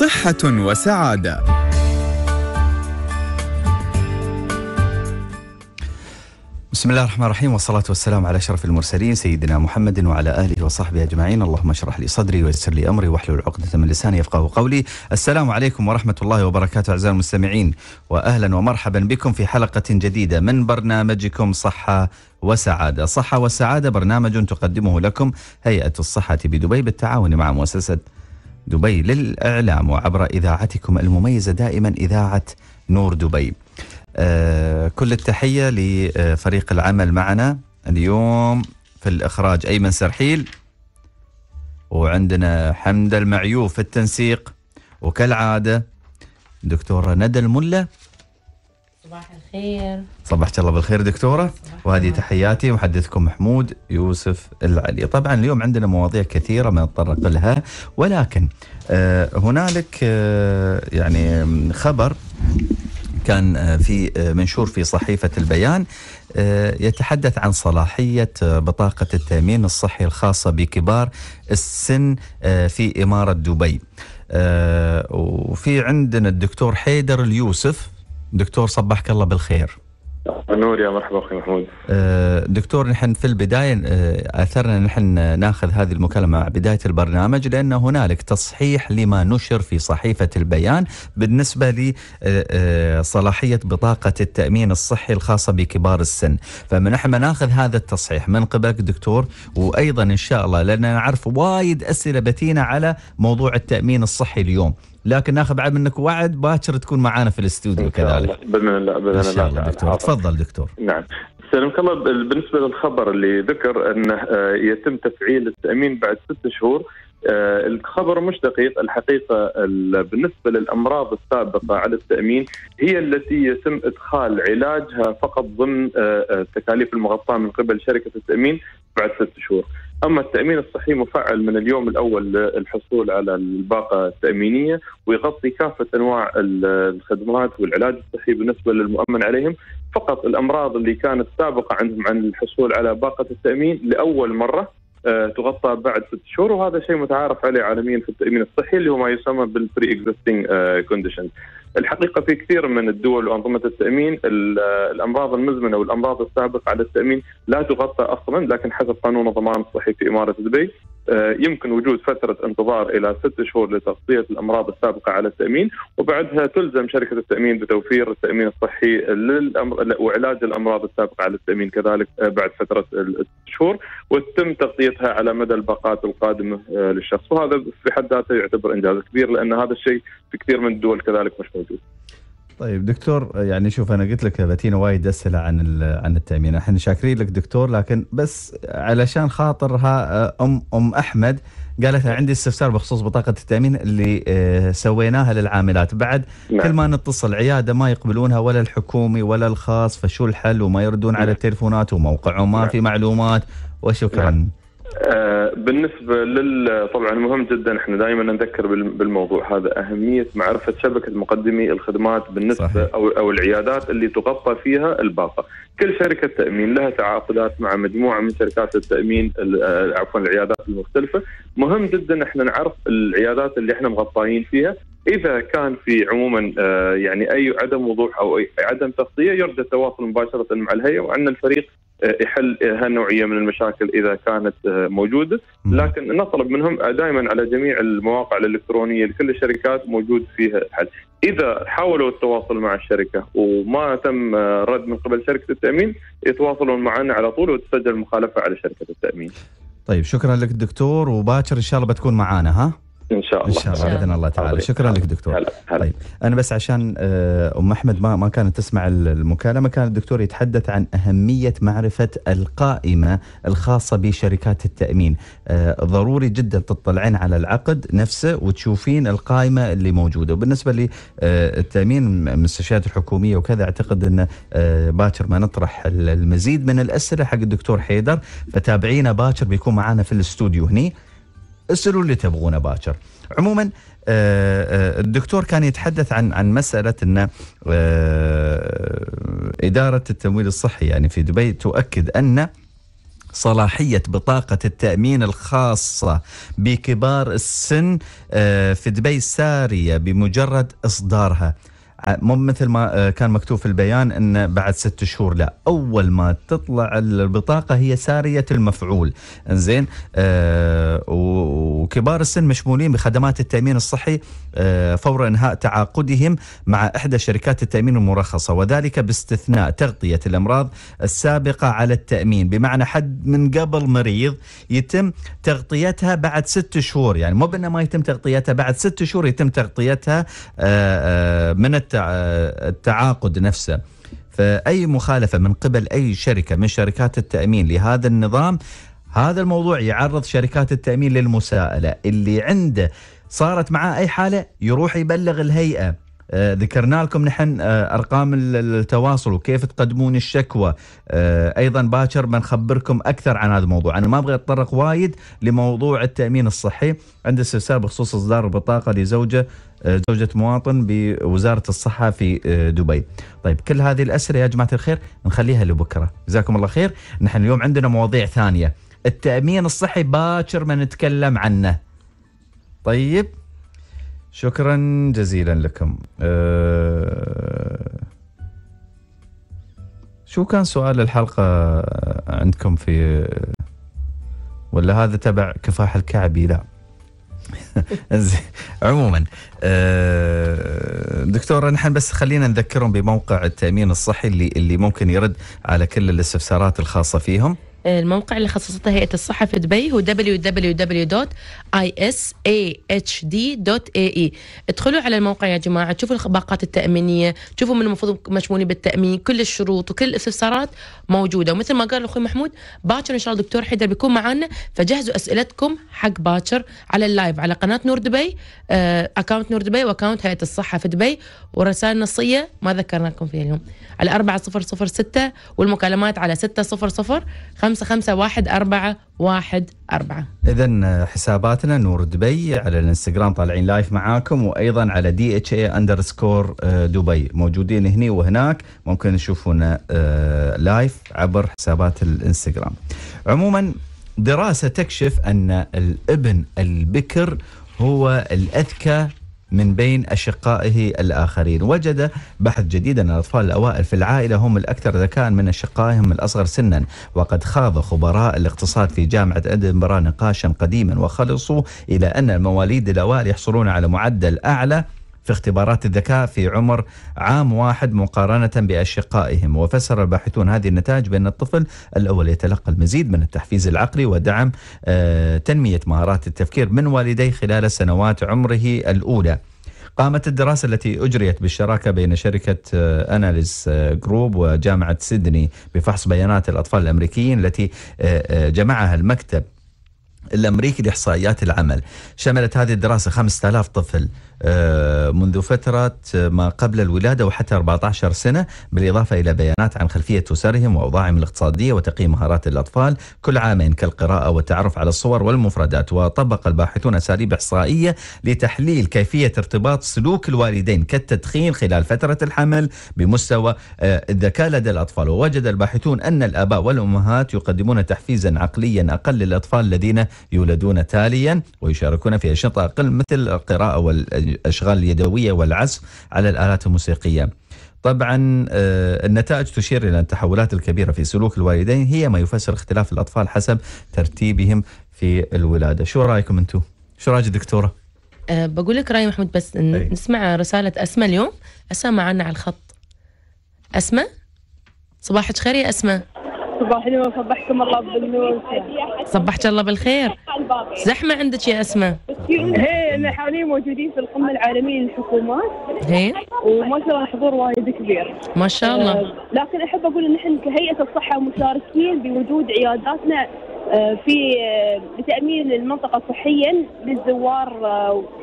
صحة وسعادة. بسم الله الرحمن الرحيم والصلاة والسلام على شرف المرسلين سيدنا محمد وعلى آله وصحبه أجمعين اللهم اشرح لي صدري ويسر لي أمري واحلل عقدة من لساني يفقه قولي السلام عليكم ورحمة الله وبركاته أعزائي المستمعين وأهلا ومرحبا بكم في حلقة جديدة من برنامجكم صحة وسعادة صحة وسعادة برنامج تقدمه لكم هيئة الصحة بدبي بالتعاون مع مؤسسة دبي للإعلام وعبر إذاعتكم المميزة دائما إذاعة نور دبي آه، كل التحية لفريق العمل معنا اليوم في الإخراج أيمن سرحيل وعندنا حمد المعيوف في التنسيق وكالعادة دكتورة ندى الملة بالخير صبحت الله بالخير دكتورة وهذه تحياتي محدثكم محمود يوسف العلي طبعا اليوم عندنا مواضيع كثيرة ما نتطرق لها ولكن آه، هنالك آه، يعني خبر كان آه، في منشور في صحيفة البيان يتحدث عن صلاحية بطاقة التأمين الصحي الخاصة بكبار السن في إمارة دبي وفي عندنا الدكتور حيدر اليوسف دكتور صبحك الله بالخير نور يا مرحبا اخي محمود آه، دكتور نحن في البدايه آه، اثرنا نحن ناخذ هذه المكالمه مع بدايه البرنامج لان هنالك تصحيح لما نشر في صحيفه البيان بالنسبه لصلاحيه آه، بطاقه التامين الصحي الخاصه بكبار السن، فنحن ناخذ هذا التصحيح من قبلك دكتور وايضا ان شاء الله لان نعرف وايد اسئله بتينا على موضوع التامين الصحي اليوم، لكن ناخذ بعد منك وعد باكر تكون معانا في الاستوديو كذلك باذن الله باذن الله, الله دكتور تفضل دكتور نعم سلمك الله بالنسبه للخبر اللي ذكر انه آه، يتم تفعيل التامين بعد ست شهور آه، الخبر مش دقيق الحقيقة بالنسبة للأمراض السابقة على التأمين هي التي يتم إدخال علاجها فقط ضمن التكاليف آه، المغطاة من قبل شركة التأمين بعد ست شهور اما التامين الصحي مفعل من اليوم الاول للحصول على الباقه التامينيه ويغطي كافه انواع الخدمات والعلاج الصحي بالنسبه للمؤمن عليهم فقط الامراض اللي كانت سابقه عندهم عن الحصول على باقه التامين لاول مره آه، تغطى بعد ست شهور وهذا شيء متعارف عليه عالميا في التامين الصحي اللي هو ما يسمى بالبري اكزيستنج كونديشن الحقيقه في كثير من الدول وانظمه التامين الامراض المزمنه والامراض السابقه على التامين لا تغطى اصلا لكن حسب قانون الضمان الصحي في اماره دبي آه، يمكن وجود فترة انتظار إلى ست شهور لتغطية الأمراض السابقة على التأمين وبعدها تلزم شركة التأمين بتوفير التأمين الصحي للأمر... وعلاج الأمراض السابقة على التأمين كذلك آه، بعد فترة الست شهور وتتم تغطيتها على مدى الباقات القادمة آه، للشخص وهذا في حد ذاته يعتبر إنجاز كبير لأن هذا الشيء في كثير من الدول كذلك مش موجود طيب دكتور يعني شوف انا قلت لك بتينا وايد اسئله عن عن التامين احنا شاكرين لك دكتور لكن بس علشان خاطرها آه، ام ام احمد قالت عندي استفسار بخصوص بطاقه التامين اللي آه، سويناها للعاملات بعد نعم. كل ما نتصل عياده ما يقبلونها ولا الحكومي ولا الخاص فشو الحل وما يردون نعم. على التليفونات وموقعهم ما نعم. في معلومات وشكرا نعم. آه، بالنسبه لل طبعا مهم جدا احنا دائما نذكر بالموضوع هذا اهميه معرفه شبكه مقدمي الخدمات بالنسبه صحيح. او او العيادات اللي تغطى فيها الباقه، كل شركه تامين لها تعاقدات مع مجموعه من شركات التامين آه، عفوا العيادات المختلفه، مهم جدا احنا نعرف العيادات اللي احنا مغطيين فيها اذا كان في عموما آه، يعني اي عدم وضوح او أي عدم تغطيه يرجى التواصل مباشره مع الهيئه وعندنا الفريق يحل هالنوعيه من المشاكل اذا كانت آه، موجوده، لكن نطلب منهم آه، دائما على جميع المواقع الالكترونيه لكل الشركات موجود فيها حل. اذا حاولوا التواصل مع الشركه وما تم آه، رد من قبل شركه التامين يتواصلون معنا على طول وتسجل مخالفه على شركه التامين. طيب شكرا لك دكتور وباكر ان شاء الله بتكون معانا ها؟ ان شاء الله ان شاء الله باذن الله تعالى شكرا لك دكتور هلا. هلا. طيب انا بس عشان آه، ام احمد ما ما كانت تسمع المكالمه كان الدكتور يتحدث عن اهميه معرفه القائمه الخاصه بشركات التامين آه، ضروري جدا تطلعين على العقد نفسه وتشوفين القائمه اللي موجوده وبالنسبه للتامين آه، المستشفيات الحكوميه وكذا اعتقد ان باكر ما نطرح المزيد من الاسئله حق الدكتور حيدر فتابعينا باكر بيكون معنا في الاستوديو هني اسالوا اللي تبغونه باكر عموما آه، آه، الدكتور كان يتحدث عن عن مساله ان آه، اداره التمويل الصحي يعني في دبي تؤكد ان صلاحية بطاقة التأمين الخاصة بكبار السن في دبي سارية بمجرد إصدارها مو مثل ما آه، كان مكتوب في البيان ان بعد ست شهور لا اول ما تطلع البطاقه هي ساريه المفعول زين آه، وكبار السن مشمولين بخدمات التامين الصحي آه، فور انهاء تعاقدهم مع احدى شركات التامين المرخصه وذلك باستثناء تغطيه الامراض السابقه على التامين بمعنى حد من قبل مريض يتم تغطيتها بعد ست شهور يعني مو بانه ما يتم تغطيتها بعد ست شهور يتم تغطيتها من آه، التعاقد نفسه فأي مخالفة من قبل أي شركة من شركات التأمين لهذا النظام هذا الموضوع يعرض شركات التأمين للمساءلة اللي عنده صارت معاه أي حالة يروح يبلغ الهيئة آه، ذكرنا لكم نحن آه، ارقام التواصل وكيف تقدمون الشكوى آه، ايضا باكر بنخبركم اكثر عن هذا الموضوع انا ما ابغى اتطرق وايد لموضوع التامين الصحي عند استفسار بخصوص اصدار البطاقه لزوجه زوجة مواطن بوزارة الصحة في دبي طيب كل هذه الأسئلة يا جماعة الخير نخليها لبكرة جزاكم الله خير نحن اليوم عندنا مواضيع ثانية التأمين الصحي باكر ما نتكلم عنه طيب شكرا جزيلا لكم أه شو كان سؤال الحلقة عندكم في ولا هذا تبع كفاح الكعبي لا عموما أه، دكتور نحن بس خلينا نذكرهم بموقع التامين الصحي اللي اللي ممكن يرد على كل الاستفسارات الخاصه فيهم الموقع اللي خصصته هيئة الصحة في دبي هو www.isahd.ae ادخلوا على الموقع يا جماعة تشوفوا الباقات التأمينية تشوفوا من المفروض مشمولين بالتأمين كل الشروط وكل الاستفسارات موجودة ومثل ما قال أخوي محمود باكر إن شاء الله دكتور حيدر بيكون معنا فجهزوا أسئلتكم حق باكر على اللايف على قناة نور دبي اكونت آه، أكاونت نور دبي وأكاونت هيئة الصحة في دبي ورسائل نصية ما ذكرناكم فيها اليوم على 4006 والمكالمات على 600 خمسة خمسة واحد أربعة واحد أربعة إذا حساباتنا نور دبي على الانستغرام طالعين لايف معاكم وأيضا على دي اتش اي اندرسكور دبي موجودين هني وهناك ممكن تشوفونا لايف آه، عبر حسابات الانستغرام عموما دراسة تكشف أن الابن البكر هو الأذكى من بين أشقائه الآخرين وجد بحث جديد أن الأطفال الأوائل في العائلة هم الأكثر ذكاء من أشقائهم الأصغر سنا وقد خاض خبراء الاقتصاد في جامعة إدنبرا نقاشا قديما وخلصوا إلى أن المواليد الأوائل يحصلون على معدل أعلى في اختبارات الذكاء في عمر عام واحد مقارنة بأشقائهم وفسر الباحثون هذه النتائج بأن الطفل الأول يتلقى المزيد من التحفيز العقلي ودعم آه، تنمية مهارات التفكير من والديه خلال سنوات عمره الأولى قامت الدراسة التي أجريت بالشراكة بين شركة أناليس آه، آه، جروب وجامعة سيدني بفحص بيانات الأطفال الأمريكيين التي آه، جمعها المكتب الأمريكي لإحصائيات العمل شملت هذه الدراسة 5000 طفل آه، منذ فترة آه، ما قبل الولادة وحتى 14 سنة بالإضافة إلى بيانات عن خلفية أسرهم وأوضاعهم الاقتصادية وتقييم مهارات الأطفال كل عامين كالقراءة والتعرف على الصور والمفردات وطبق الباحثون أساليب إحصائية لتحليل كيفية ارتباط سلوك الوالدين كالتدخين خلال فترة الحمل بمستوى آه، الذكاء لدى الأطفال ووجد الباحثون أن الآباء والأمهات يقدمون تحفيزا عقليا أقل للأطفال الذين يولدون تاليا ويشاركون في أنشطة أقل مثل القراءة والأشغال اليدوية والعزف على الآلات الموسيقية طبعا آه، النتائج تشير إلى التحولات الكبيرة في سلوك الوالدين هي ما يفسر اختلاف الأطفال حسب ترتيبهم في الولادة شو رأيكم أنتم؟ شو رأيك دكتورة؟ أه بقول لك رأي محمود بس أي. نسمع رسالة أسماء اليوم أسماء معنا على الخط أسماء صباحك خير يا أسماء صباح النور صبحكم الله بالنور صبحك الله بالخير زحمة عندك يا أسماء احنا حاليا موجودين في القمة العالمية للحكومات ايه وما شاء الله حضور وايد كبير ما شاء الله آه، لكن أحب أقول إن إحنا كهيئة الصحة مشاركين بوجود عياداتنا آه، في آه، بتامين المنطقة صحيا للزوار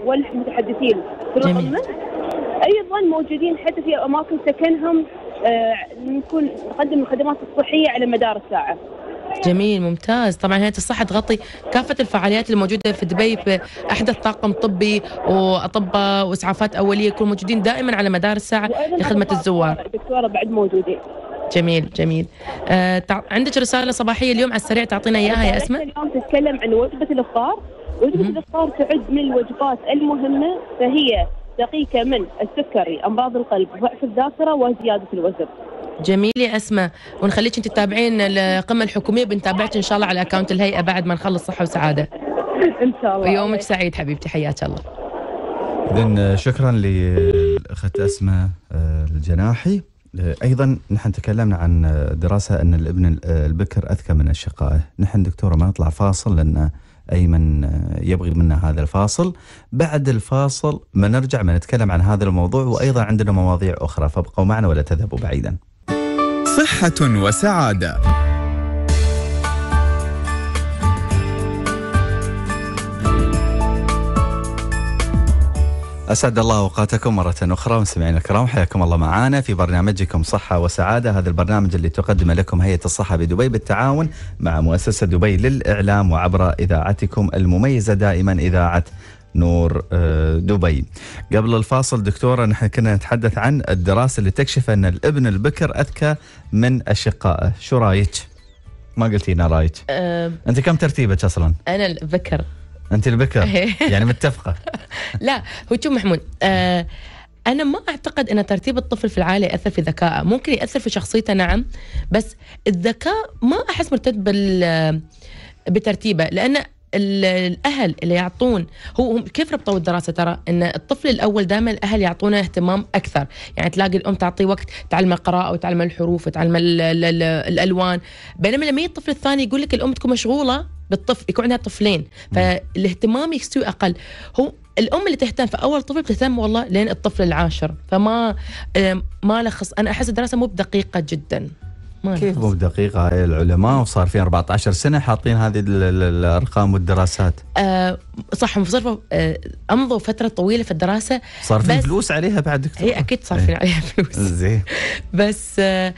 والمتحدثين في القمة أيضا موجودين حتى في أماكن سكنهم آه، نكون نقدم الخدمات الصحيه على مدار الساعه. جميل ممتاز طبعا هيئه الصحه تغطي كافه الفعاليات الموجوده في دبي باحدث طاقم طبي واطباء واسعافات اوليه يكونوا موجودين دائما على مدار الساعه لخدمه الزوار دكتوره بعد موجودين جميل جميل آه تع... عندك رساله صباحيه اليوم على السريع تعطينا اياها يا اسماء اليوم تتكلم عن وجبه الافطار وجبه الافطار تعد من الوجبات المهمه فهي دقيقة من السكري أمراض القلب ضعف الذاكرة وزيادة الوزن جميل يا اسماء ونخليك انت تتابعين القمه الحكوميه بنتابعك ان شاء الله على اكونت الهيئه بعد ما نخلص صحه وسعاده ان شاء الله ويومك سعيد حبيبتي حياك الله اذا آه، شكرا للاخت اسماء آه، الجناحي آه، ايضا نحن تكلمنا عن دراسه ان الابن البكر اذكى من اشقائه نحن دكتوره ما نطلع فاصل لان أيمن يبغي منا هذا الفاصل بعد الفاصل ما نرجع ما نتكلم عن هذا الموضوع وأيضا عندنا مواضيع أخرى فابقوا معنا ولا تذهبوا بعيدا صحة وسعادة أسعد الله أوقاتكم مرة أخرى مستمعينا الكرام حياكم الله معنا في برنامجكم صحة وسعادة هذا البرنامج اللي تقدمه لكم هيئة الصحة بدبي بالتعاون مع مؤسسة دبي للإعلام وعبر إذاعتكم المميزة دائما إذاعة نور آه، دبي قبل الفاصل دكتورة نحن كنا نتحدث عن الدراسة اللي تكشف أن الابن البكر أذكى من أشقائه شو رايك؟ ما قلتي لنا رايك أه انت كم ترتيبك اصلا انا البكر انت البكر إيه. يعني متفقه لا هو شوف محمود آه انا ما اعتقد ان ترتيب الطفل في العائله ياثر في ذكائه ممكن ياثر في شخصيته نعم بس الذكاء ما احس مرتبط بال آه، بترتيبه لان الاهل اللي يعطون هو كيف ربطوا الدراسه ترى ان الطفل الاول دائما الاهل يعطونه اهتمام اكثر يعني تلاقي الام تعطيه وقت تعلم القراءه وتعلم الحروف وتعلم الالوان بينما لما الطفل الثاني يقول لك الام تكون مشغوله بالطفل يكون عندها طفلين فالاهتمام يستوي اقل هو الام اللي تهتم فاول طفل بتهتم والله لين الطفل العاشر فما ما لخص انا احس الدراسه مو بدقيقه جدا كيف مو دقيقة هاي العلماء وصار في 14 سنة حاطين هذه الأرقام والدراسات أه صح هم صرفوا أه أمضوا فترة طويلة في الدراسة صار في فلوس عليها بعد دكتور هي إيه، أكيد صار في إيه. عليها فلوس زين بس أه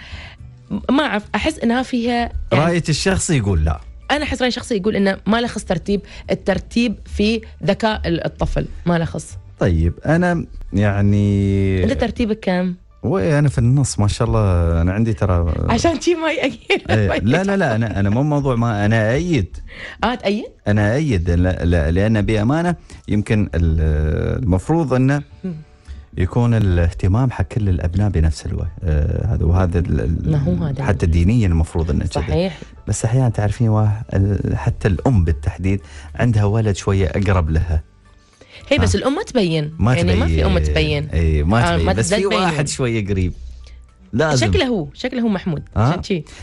ما أعرف أحس إنها فيها يعني رأية الشخص يقول لا انا احس راي شخصي يقول انه ما له خص ترتيب الترتيب في ذكاء الطفل ما له خص طيب انا يعني انت ترتيبك كم وي انا في النص ما شاء الله انا عندي ترى عشان تي ما يأيد إيه، لا لا لا انا انا مو موضوع ما انا ايد اه تأيد؟ انا ايد لا لا لان بامانه يمكن المفروض انه يكون الاهتمام حق كل الابناء بنفس الوقت آه، هذا وهذا يعني. حتى دينيا المفروض انه صحيح بس احيانا تعرفين حتى الام بالتحديد عندها ولد شويه اقرب لها هي بس آه. الام ما تبين ما يعني تبين. ما في ام تبين اي ما آه، تبين آه بس في واحد شويه قريب لازم شكله هو شكله هو محمود آه؟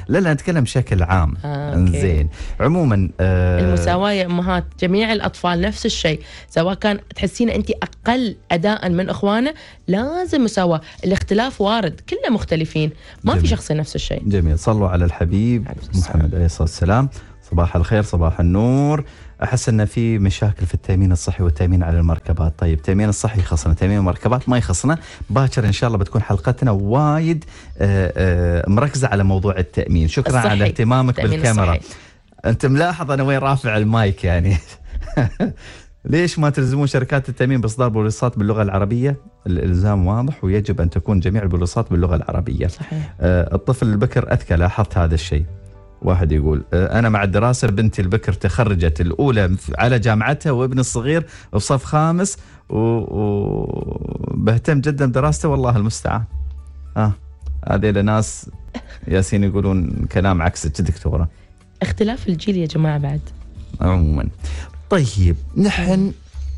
لا لا نتكلم بشكل عام آه، زين عموما آه المساواه يا امهات جميع الاطفال نفس الشيء سواء كان تحسين انت اقل اداء من اخوانه لازم مساواه الاختلاف وارد كلنا مختلفين ما جميل. في شخص نفس الشيء جميل صلوا على الحبيب محمد عليه الصلاه والسلام صباح الخير صباح النور احس ان في مشاكل في التامين الصحي والتامين على المركبات، طيب التامين الصحي يخصنا، تامين المركبات ما يخصنا، باكر ان شاء الله بتكون حلقتنا وايد آه، آه، مركزه على موضوع التامين، شكرا الصحي. على اهتمامك بالكاميرا. الصحي. انت ملاحظ انا وين رافع المايك يعني ليش ما تلزمون شركات التامين باصدار بوليصات باللغه العربيه؟ الالزام واضح ويجب ان تكون جميع البوليصات باللغه العربيه. صحيح. آه، الطفل البكر اذكى لاحظت هذا الشيء. واحد يقول أه، انا مع الدراسه بنتي البكر تخرجت الاولى على جامعتها وابني الصغير بصف خامس وبهتم و... جدا بدراسته والله المستعان اه هذه لناس ياسين يقولون كلام عكسك دكتوره اختلاف الجيل يا جماعه بعد عموما طيب نحن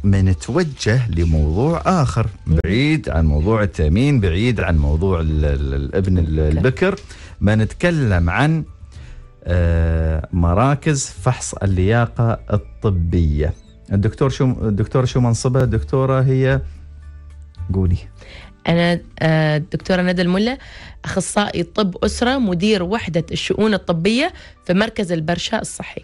بنتوجه لموضوع اخر بعيد عن موضوع التامين بعيد عن موضوع الابن البكر بنتكلم عن آه، مراكز فحص اللياقه الطبيه الدكتور شو الدكتوره شو منصبها الدكتوره هي قولي انا الدكتوره آه، ندى الملا اخصائي طب اسره مدير وحده الشؤون الطبيه في مركز البرشاء الصحي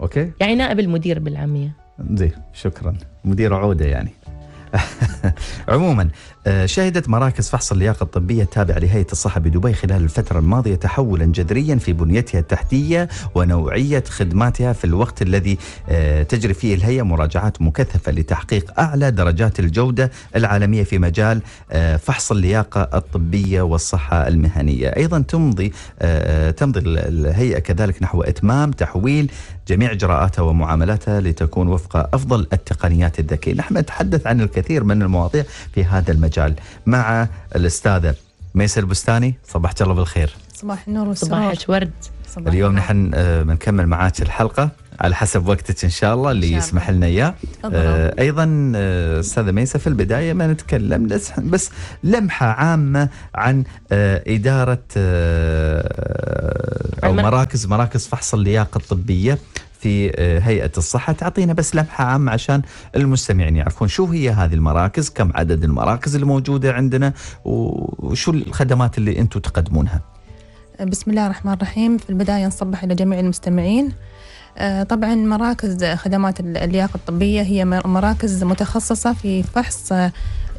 اوكي يعني نائب المدير بالعاميه زين شكرا مدير عوده يعني عموما آه، شهدت مراكز فحص اللياقة الطبية التابعة لهيئة الصحة بدبي خلال الفترة الماضية تحولا جذريا في بنيتها التحتية ونوعية خدماتها في الوقت الذي آه، تجري فيه الهيئة مراجعات مكثفة لتحقيق أعلى درجات الجودة العالمية في مجال آه، فحص اللياقة الطبية والصحة المهنية أيضا تمضي تمضي الهيئة كذلك نحو إتمام تحويل جميع إجراءاتها ومعاملاتها لتكون وفق أفضل التقنيات الذكية نحن نتحدث عن الكثير من المواضيع في هذا المجال مع الأستاذة ميسر البستاني صباحك الله بالخير صباح النور والسرور صباحك ورد صباح اليوم نحن آه، بنكمل معاك الحلقة على حسب وقتك ان شاء الله اللي يسمح لنا اياه آه، ايضا آه، استاذه ميسه في البدايه ما نتكلم بس لمحه عامه عن آه، اداره او مراكز مراكز فحص اللياقه الطبيه في هيئه الصحه تعطينا بس لمحه عامه عشان المستمعين يعرفون شو هي هذه المراكز، كم عدد المراكز الموجوده عندنا وشو الخدمات اللي انتم تقدمونها. بسم الله الرحمن الرحيم، في البدايه نصبح الى جميع المستمعين. آه، طبعا مراكز خدمات اللياقة الطبية هي مراكز متخصصة في فحص آه،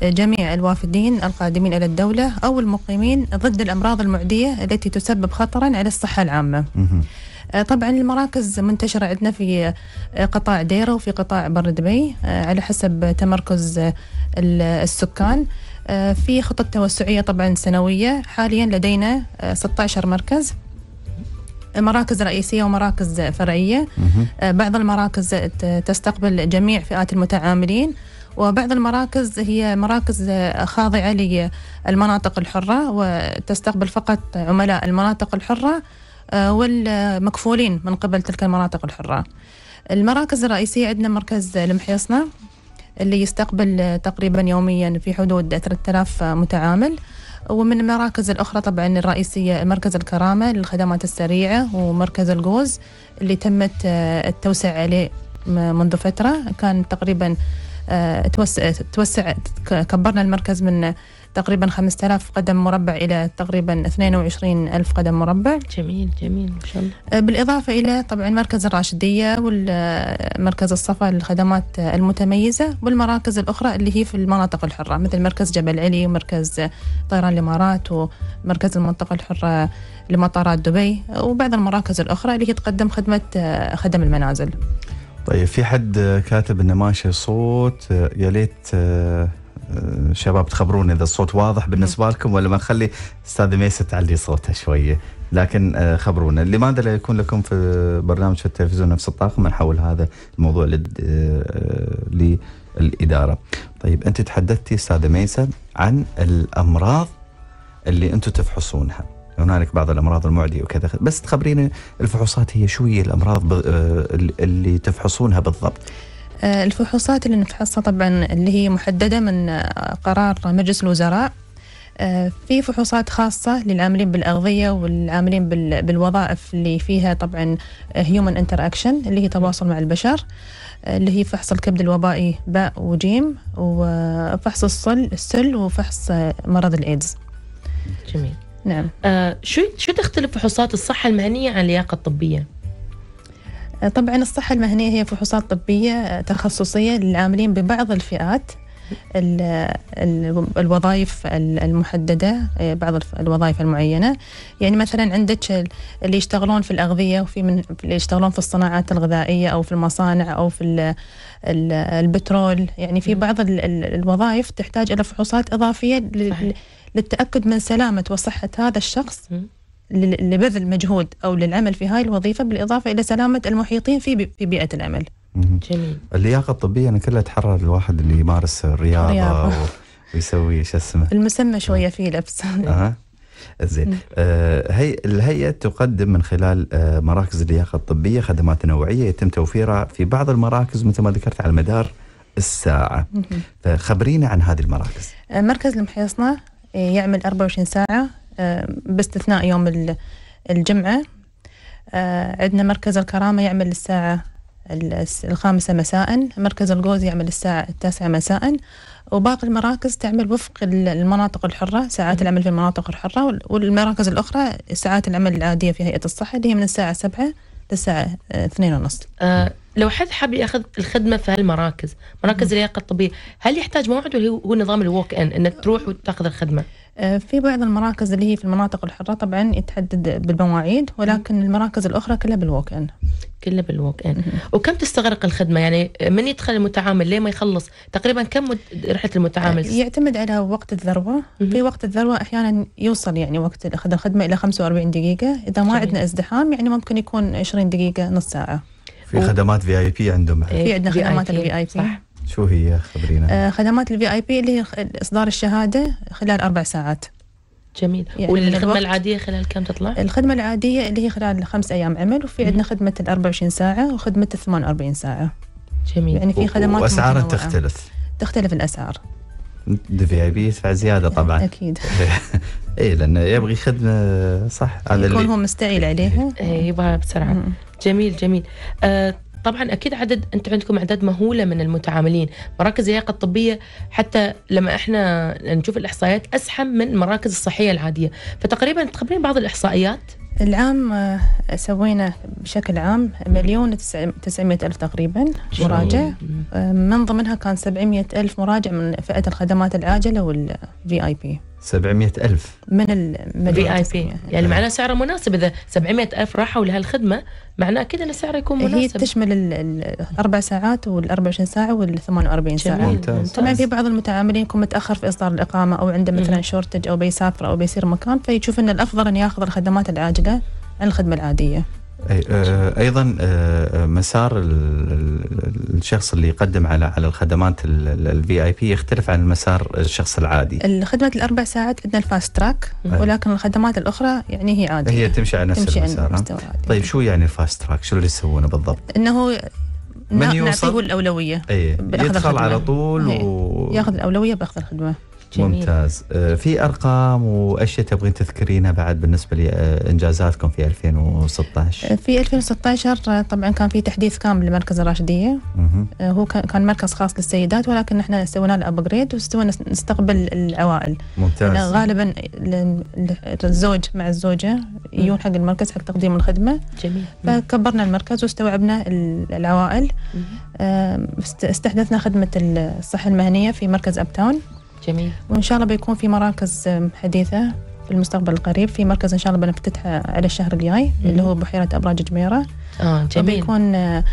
جميع الوافدين القادمين إلى الدولة أو المقيمين ضد الأمراض المعدية التي تسبب خطرا على الصحة العامة آه، طبعا المراكز منتشرة عندنا في قطاع ديرة وفي قطاع بر دبي على حسب تمركز السكان في خطط توسعية طبعا سنوية حاليا لدينا 16 مركز مراكز رئيسية ومراكز فرعية آه، بعض المراكز تستقبل جميع فئات المتعاملين وبعض المراكز هي مراكز آه، خاضعة للمناطق الحرة وتستقبل فقط عملاء المناطق الحرة آه، والمكفولين من قبل تلك المناطق الحرة المراكز الرئيسية عندنا مركز المحيصنة اللي يستقبل تقريبا يوميا في حدود 3000 متعامل ومن المراكز الأخرى طبعا الرئيسية مركز الكرامة للخدمات السريعة ومركز الجوز اللي تمت آه، التوسع عليه منذ فترة كان تقريبا آه، توسع توسع كبرنا المركز من تقريبا 5000 قدم مربع إلى تقريبا 22000 قدم مربع جميل جميل ما شاء الله أه، بالإضافة إلى طبعا مركز الراشدية والمركز الصفا للخدمات المتميزة والمراكز الأخرى اللي هي في المناطق الحرة مثل مركز جبل علي ومركز طيران الإمارات ومركز المنطقة الحرة لمطارات دبي وبعض المراكز الأخرى اللي هي تقدم خدمة أه، خدم المنازل طيب في حد كاتب انه ماشي صوت يا ليت أه، آه، شباب تخبروني اذا الصوت واضح بالنسبه لكم ولا ما نخلي استاذه ميسه تعلي صوتها شويه لكن آه، خبرونا لماذا لا يكون لكم في برنامج في التلفزيون نفس الطاقم نحول هذا الموضوع آه، للاداره طيب انت تحدثتي استاذه ميسه عن الامراض اللي انتم تفحصونها هنالك بعض الامراض المعديه وكذا بس تخبرينا الفحوصات هي شو هي الامراض اللي تفحصونها بالضبط آه، الفحوصات اللي نفحصها طبعا اللي هي محددة من آه، قرار مجلس الوزراء آه، في فحوصات خاصة للعاملين بالأغذية والعاملين بالوظائف اللي فيها طبعا هيومن انتراكشن اللي هي تواصل مع البشر اللي هي فحص الكبد الوبائي باء وجيم وفحص الصل السل وفحص مرض الإيدز جميل نعم آه شو شو تختلف فحوصات الصحة المهنية عن اللياقة الطبية؟ طبعا الصحة المهنية هي فحوصات طبية آه، تخصصية للعاملين ببعض الفئات الوظائف المحددة آه، بعض الوظائف المعينة يعني مثلا عندك اللي يشتغلون في الأغذية وفي من اللي يشتغلون في الصناعات الغذائية أو في المصانع أو في البترول يعني في بعض الوظائف تحتاج إلى فحوصات إضافية للتأكد من سلامة وصحة هذا الشخص لبذل مجهود أو للعمل في هاي الوظيفة بالإضافة إلى سلامة المحيطين في في بيئة العمل جميل اللياقة الطبية أنا كلها تحرر الواحد اللي يمارس الرياضة, ويسوي شو اسمه المسمى شوية آه. فيه لبس اها زين آه، هي الهيئه تقدم من خلال آه، مراكز اللياقه الطبيه خدمات نوعيه يتم توفيرها في بعض المراكز مثل ما ذكرت على مدار الساعه فخبرينا عن هذه المراكز مركز المحيصنه يعمل 24 ساعه آه، باستثناء يوم الجمعة آه، عندنا مركز الكرامة يعمل الساعة الخامسة مساء مركز الجوز يعمل الساعة التاسعة مساء وباقي المراكز تعمل وفق المناطق الحرة ساعات العمل في المناطق الحرة والمراكز الأخرى ساعات العمل العادية في هيئة الصحة اللي هي من الساعة سبعة للساعة آه، اثنين ونص لو حد حاب ياخذ الخدمه في هالمراكز مراكز اللياقه الطبيه هل يحتاج موعد ولا هو نظام الووك ان انك آه، تروح وتاخذ الخدمه آه، في بعض المراكز اللي هي في المناطق الحرة طبعا يتحدد بالمواعيد ولكن المراكز الأخرى كلها بالووك إن كلها بالووك إن وكم تستغرق الخدمة يعني من يدخل المتعامل ليه ما يخلص تقريبا كم رحلة المتعامل آه، يعتمد على وقت الذروة في وقت الذروة أحيانا يوصل يعني وقت أخذ الخدمة إلى 45 دقيقة إذا ما عندنا ازدحام يعني ممكن يكون 20 دقيقة نص ساعة في خدمات في اي بي عندهم إيه، في عندنا خدمات الفي اي بي صح شو هي خبرينا؟ آه خدمات الفي اي بي اللي هي اصدار الشهاده خلال اربع ساعات. جميل يعني والخدمه العاديه خلال كم تطلع؟ الخدمه العاديه اللي هي خلال خمس ايام عمل وفي عندنا خدمه ال 24 ساعه وخدمه ال 48 ساعه. جميل يعني في خدمات واسعارها تختلف تختلف الاسعار. الفي اي بي يدفع زياده نعم، طبعا اكيد اي لانه يبغى خدمه صح على يكون اللي... هو مستعيل عليها إيه، يبغى بسرعه جميل جميل آه، طبعا اكيد عدد انت عندكم اعداد مهوله من المتعاملين، مراكز اللياقه الطبيه حتى لما احنا نشوف الاحصائيات اسحم من المراكز الصحيه العاديه، فتقريبا تخبرين بعض الاحصائيات؟ العام آه، سوينا بشكل عام مليون تسعمية ألف تقريبا مراجع آه، من ضمنها كان سبعمية ألف مراجع من فئة الخدمات العاجلة والفي آي بي 700 ألف من الفي اي بي يعني معناه سعره مناسب اذا 700 ألف راحوا لهالخدمه معناه اكيد ان سعره يكون مناسب هي تشمل الاربع ساعات وال 24 ساعه وال 48 ساعه ممتاز طبعا في بعض المتعاملين يكون متاخر في اصدار الاقامه او عنده مثلا شورتج او بيسافر او بيصير مكان فيشوف ان الافضل ان ياخذ الخدمات العاجله عن الخدمه العاديه آه، ايضا آه، آه، مسار الشخص اللي يقدم على على الخدمات الفي اي بي يختلف عن مسار الشخص العادي. الخدمات الاربع ساعات عندنا الفاست تراك ولكن الخدمات الاخرى يعني هي عاديه. هي تمشي على نفس تمشي المسار. طيب شو يعني الفاست تراك؟ شو اللي يسوونه بالضبط؟ انه من يوصل نعطيه الاولويه. ايه يدخل الخدمة. على طول و... ياخذ الاولويه باخذ الخدمه. جميل. ممتاز آه، في ارقام واشياء تبغين تذكرينها بعد بالنسبه لانجازاتكم في 2016 آه، في 2016 طبعا كان في تحديث كامل لمركز الراشديه مه. آه، هو كان مركز خاص للسيدات ولكن احنا سوينا له ابجريد وسوينا نستقبل العوائل ممتاز غالبا الزوج مع الزوجه يجون حق المركز حق تقديم الخدمه جميل فكبرنا المركز واستوعبنا العوائل مه. استحدثنا خدمه الصحه المهنيه في مركز اب تاون جميل وان شاء الله بيكون في مراكز حديثه في المستقبل القريب في مركز ان شاء الله بنفتتحه على الشهر الجاي اللي هو بحيره ابراج جميره آه،, اه جميل بيكون آه،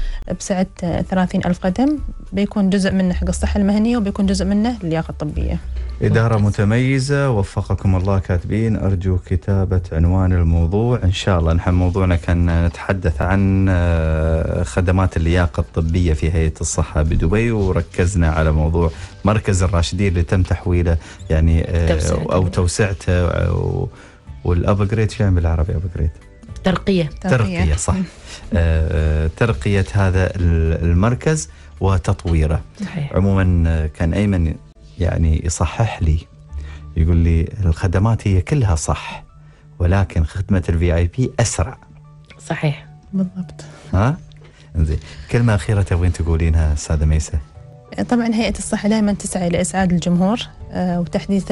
بسعه 30 آه، ألف قدم بيكون جزء منه حق الصحه المهنيه وبيكون جزء منه اللياقه الطبيه إدارة متميزة وفقكم الله كاتبين أرجو كتابة عنوان الموضوع إن شاء الله نحن موضوعنا كان نتحدث عن خدمات اللياقة الطبية في هيئة الصحة بدبي وركزنا على موضوع مركز الراشدين اللي تم تحويله يعني توسعت أو توسعته والأبجريد شو يعني بالعربي أبجريد؟ ترقية ترقية صح آه، آه، ترقية هذا المركز وتطويره صحيح. عموما آه، كان أيمن يعني يصحح لي يقول لي الخدمات هي كلها صح ولكن خدمة الفي اي بي أسرع صحيح بالضبط ها زين كلمة أخيرة تبغين تقولينها أستاذة ميسة طبعا هيئة الصحة دائما تسعى لإسعاد الجمهور وتحديث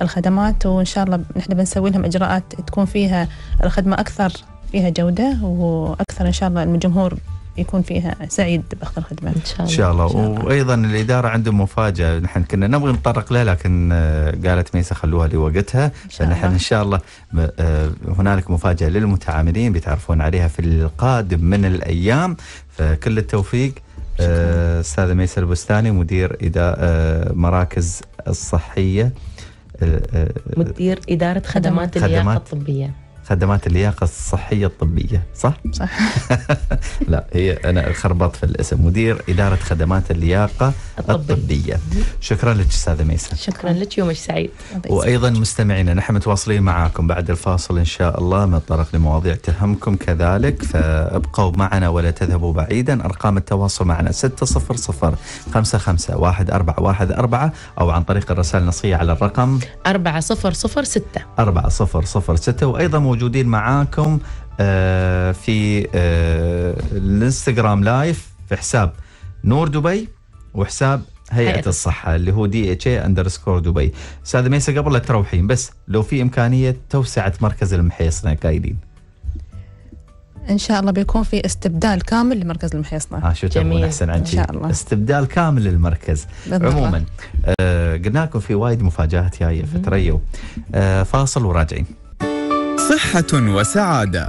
الخدمات وإن شاء الله نحن بنسوي لهم إجراءات تكون فيها الخدمة أكثر فيها جودة وأكثر إن شاء الله الجمهور يكون فيها سعيد باخذ الخدمه ان شاء الله, إن شاء الله. وايضا الاداره عندهم مفاجاه نحن كنا نبغى نتطرق لها لكن آه، قالت ميسا خلوها لوقتها فنحن ان شاء الله آه، هنالك مفاجاه للمتعاملين بتعرفون عليها في القادم من الايام فكل التوفيق آه، استاذه ميسا البستاني مدير مراكز الصحيه مدير اداره خدمات, خدمات اللياقه الطبيه خدمات اللياقة الصحية الطبية صح؟ صح لا هي أنا خربطت في الاسم مدير إدارة خدمات اللياقة الطبية, الطبية. شكرا لك أستاذة ميسره شكرا لك يومك سعيد وأيضا مستمعينا نحن متواصلين معاكم بعد الفاصل إن شاء الله نتطرق لمواضيع تهمكم كذلك فابقوا معنا ولا تذهبوا بعيدا أرقام التواصل معنا 600 55 أو عن طريق الرسائل النصية على الرقم 4006 4006 وأيضا موجودين معاكم آه، في آه، الانستغرام لايف في حساب نور دبي وحساب هيئه الصحه اللي هو دي اتش اي اندرسكور دبي استاذ ميسه قبل لا تروحين بس لو في امكانيه توسعه مركز المحيصنه قايلين ان شاء الله بيكون في استبدال كامل لمركز المحيصنه آه شو تبون احسن عن ان شاء الله استبدال كامل للمركز عموما آه قلنا لكم في وايد مفاجات جايه فتريوا آه فاصل وراجعين صحة وسعادة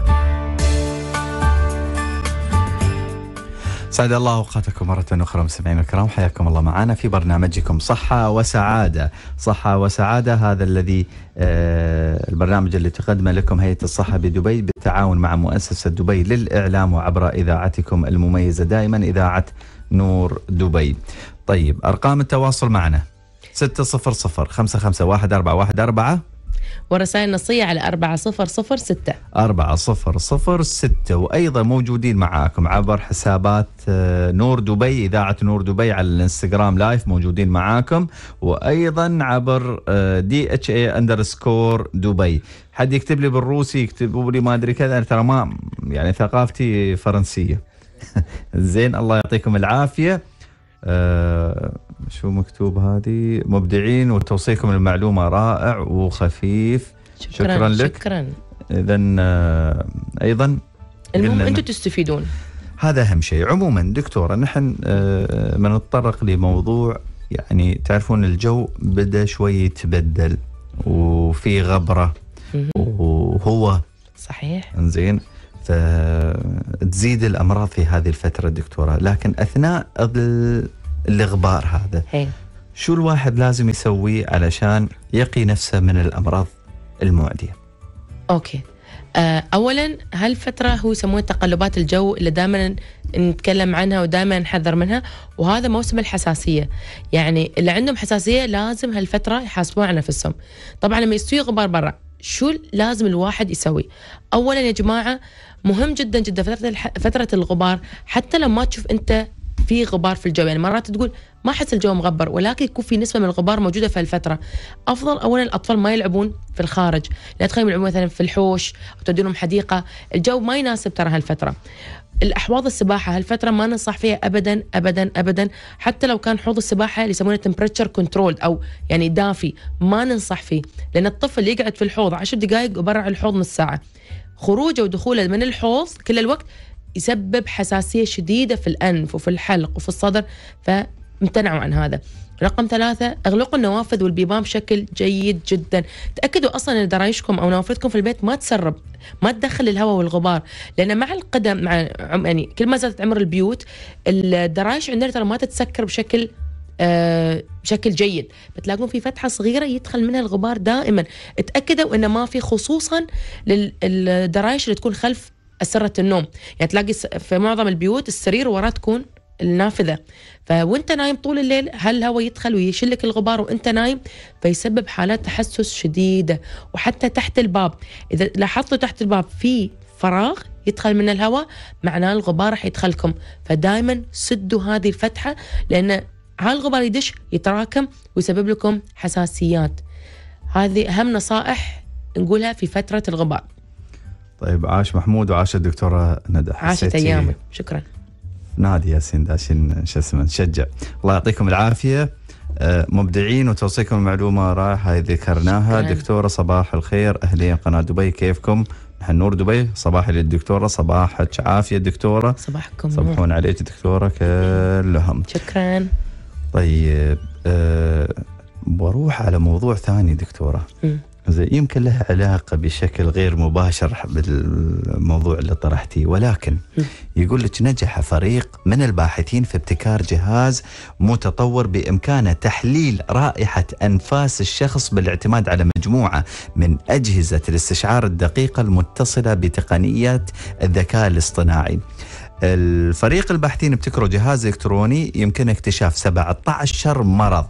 سعد الله اوقاتكم مره اخرى مستمعينا الكرام حياكم الله معنا في برنامجكم صحه وسعاده، صحه وسعاده هذا الذي آه البرنامج اللي تقدمه لكم هيئه الصحه بدبي بالتعاون مع مؤسسه دبي للاعلام وعبر اذاعتكم المميزه دائما اذاعه نور دبي. طيب ارقام التواصل معنا 600 551 414 ورسائل نصية على صفر ستة وأيضا موجودين معاكم عبر حسابات آه، نور دبي إذاعة نور دبي على الانستغرام لايف موجودين معاكم وأيضا عبر دي اتش اي اندرسكور دبي حد يكتب لي بالروسي يكتبوا لي ما ادري كذا ترى ما يعني ثقافتي فرنسيه زين الله يعطيكم العافيه آه، شو مكتوب هذه مبدعين وتوصيكم المعلومة رائع وخفيف شكرا, شكرا لك شكرا اذا آه، ايضا المهم انتم تستفيدون هذا اهم شيء عموما دكتوره نحن بنتطرق آه، نتطرق لموضوع يعني تعرفون الجو بدا شوي يتبدل وفي غبره وهو صحيح زين فتزيد الامراض في هذه الفتره دكتوره لكن اثناء الغبار هذا هي. إيه. شو الواحد لازم يسويه علشان يقي نفسه من الامراض المعديه اوكي آه، اولا هالفتره هو يسمونه تقلبات الجو اللي دائما نتكلم عنها ودائما نحذر منها وهذا موسم الحساسيه يعني اللي عندهم حساسيه لازم هالفتره يحاسبون على نفسهم طبعا لما يستوي غبار برا شو لازم الواحد يسوي اولا يا جماعه مهم جدا جدا فتره فتره الغبار حتى لما تشوف انت في غبار في الجو يعني مرات تقول ما احس الجو مغبر ولكن يكون في نسبه من الغبار موجوده في الفتره افضل اولا الاطفال ما يلعبون في الخارج لا تخليهم يلعبون مثلا في الحوش او تدينهم حديقه الجو ما يناسب ترى هالفتره الاحواض السباحه هالفتره ما ننصح فيها ابدا ابدا ابدا حتى لو كان حوض السباحه اللي يسمونه تمبرتشر كنترول او يعني دافي ما ننصح فيه لان الطفل يقعد في الحوض 10 دقائق وبرع الحوض من الساعه خروجه ودخوله من الحوض كل الوقت يسبب حساسية شديدة في الأنف وفي الحلق وفي الصدر فامتنعوا عن هذا رقم ثلاثة اغلقوا النوافذ والبيبان بشكل جيد جدا تأكدوا أصلا أن درايشكم أو نوافذكم في البيت ما تسرب ما تدخل الهواء والغبار لأن مع القدم مع يعني كل ما زادت عمر البيوت الدرايش عندنا ترى ما تتسكر بشكل آه بشكل جيد بتلاقون في فتحه صغيره يدخل منها الغبار دائما اتاكدوا انه ما في خصوصا للدرايش اللي تكون خلف أسرة النوم يعني تلاقي في معظم البيوت السرير وراه تكون النافذة فوانت نايم طول الليل هالهواء يدخل ويشلك الغبار وانت نايم فيسبب حالات تحسس شديدة وحتى تحت الباب إذا لاحظتوا تحت الباب في فراغ يدخل من الهواء معناه الغبار راح يدخلكم فدائما سدوا هذه الفتحة لأن هالغبار يدش يتراكم ويسبب لكم حساسيات هذه أهم نصائح نقولها في فترة الغبار طيب عاش محمود وعاش الدكتوره ندى عاشت ايام شكرا نادي ياسين داشين شو اسمه نشجع الله يعطيكم العافيه آه، مبدعين وتوصيكم المعلومه رائعه ذكرناها دكتوره صباح الخير اهلين قناه دبي كيفكم؟ نحن نور دبي صباحي للدكتوره صباحك عافيه دكتوره صباحكم صبحون عليك دكتوره كلهم شكرا طيب أه بروح على موضوع ثاني دكتوره م. زين يمكن لها علاقة بشكل غير مباشر بالموضوع اللي طرحتيه ولكن يقول لك نجح فريق من الباحثين في ابتكار جهاز متطور بإمكانه تحليل رائحة أنفاس الشخص بالاعتماد على مجموعة من أجهزة الاستشعار الدقيقة المتصلة بتقنيات الذكاء الاصطناعي الفريق الباحثين ابتكروا جهاز إلكتروني يمكن اكتشاف 17 مرض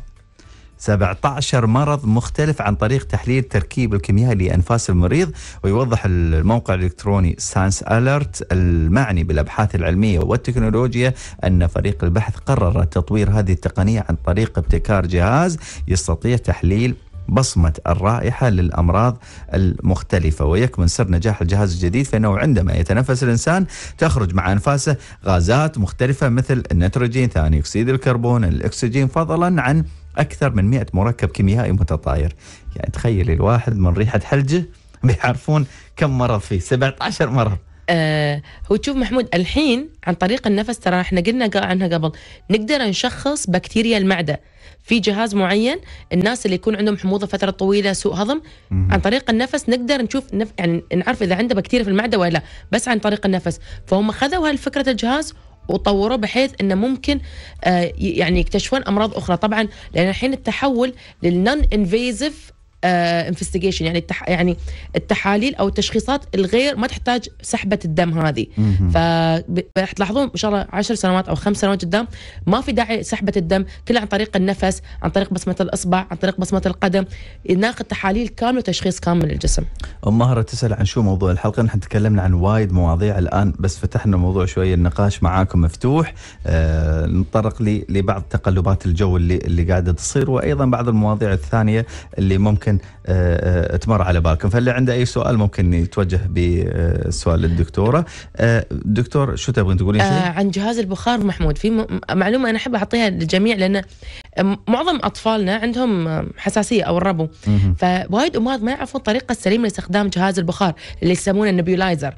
17 مرض مختلف عن طريق تحليل تركيب الكيميائي لأنفاس المريض ويوضح الموقع الإلكتروني ساينس أليرت المعني بالأبحاث العلمية والتكنولوجيا أن فريق البحث قرر تطوير هذه التقنية عن طريق ابتكار جهاز يستطيع تحليل بصمة الرائحة للأمراض المختلفة ويكمن سر نجاح الجهاز الجديد فإنه عندما يتنفس الإنسان تخرج مع أنفاسه غازات مختلفة مثل النيتروجين ثاني أكسيد الكربون الأكسجين فضلا عن أكثر من 100 مركب كيميائي متطاير يعني تخيل الواحد من ريحة حلجه بيعرفون كم مرض فيه 17 مرض آه هو تشوف محمود الحين عن طريق النفس ترى احنا قلنا عنها قبل نقدر نشخص بكتيريا المعده في جهاز معين الناس اللي يكون عندهم حموضه فتره طويله سوء هضم عن طريق النفس نقدر نشوف نف... يعني نعرف اذا عنده بكتيريا في المعده ولا لا بس عن طريق النفس فهم خذوا هالفكره الجهاز وطوروه بحيث انه ممكن آه، يعني يكتشفون امراض اخرى طبعا لان الحين التحول للنون انفيزيف انفستيجيشن آه، يعني التح... يعني التحاليل او التشخيصات الغير ما تحتاج سحبه الدم هذه تلاحظون ان شاء الله 10 سنوات او خمس سنوات قدام ما في داعي سحبه الدم كلها عن طريق النفس عن طريق بصمه الاصبع عن طريق بصمه القدم ناخذ تحاليل كامله وتشخيص كامل للجسم ام مهره تسال عن شو موضوع الحلقه نحن تكلمنا عن وايد مواضيع الان بس فتحنا موضوع شويه النقاش معاكم مفتوح أه نتطرق لبعض تقلبات الجو اللي اللي قاعده تصير وايضا بعض المواضيع الثانيه اللي ممكن ممكن آه، آه، تمر على بالكم فاللي عنده اي سؤال ممكن يتوجه بالسؤال للدكتوره آه، دكتور شو تبغين تقولين عن جهاز البخار محمود في معلومه انا احب اعطيها للجميع لان معظم اطفالنا عندهم حساسيه او الربو فوايد امهات ما يعرفون الطريقه السليمه لاستخدام جهاز البخار اللي يسمونه النبيولايزر